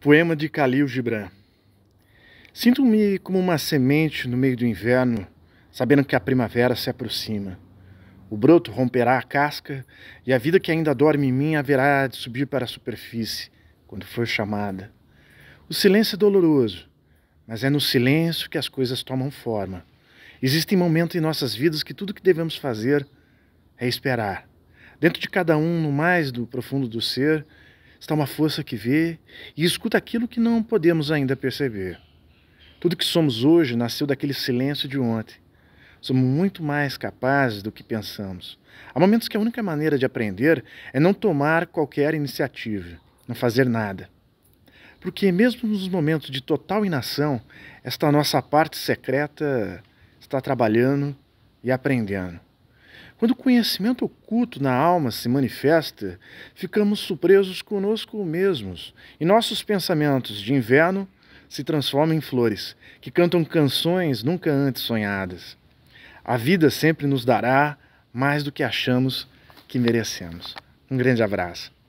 Poema de Khalil Gibran. Sinto-me como uma semente no meio do inverno, sabendo que a primavera se aproxima. O broto romperá a casca e a vida que ainda dorme em mim haverá de subir para a superfície quando for chamada. O silêncio é doloroso, mas é no silêncio que as coisas tomam forma. Existem momentos em nossas vidas que tudo que devemos fazer é esperar. Dentro de cada um, no mais do profundo do ser, está uma força que vê e escuta aquilo que não podemos ainda perceber. Tudo que somos hoje nasceu daquele silêncio de ontem. Somos muito mais capazes do que pensamos. Há momentos que a única maneira de aprender é não tomar qualquer iniciativa, não fazer nada. Porque, mesmo nos momentos de total inação, esta nossa parte secreta está trabalhando e aprendendo. Quando o conhecimento oculto na alma se manifesta, ficamos surpresos conosco mesmos e nossos pensamentos de inverno se transformam em flores, que cantam canções nunca antes sonhadas. A vida sempre nos dará mais do que achamos que merecemos. Um grande abraço.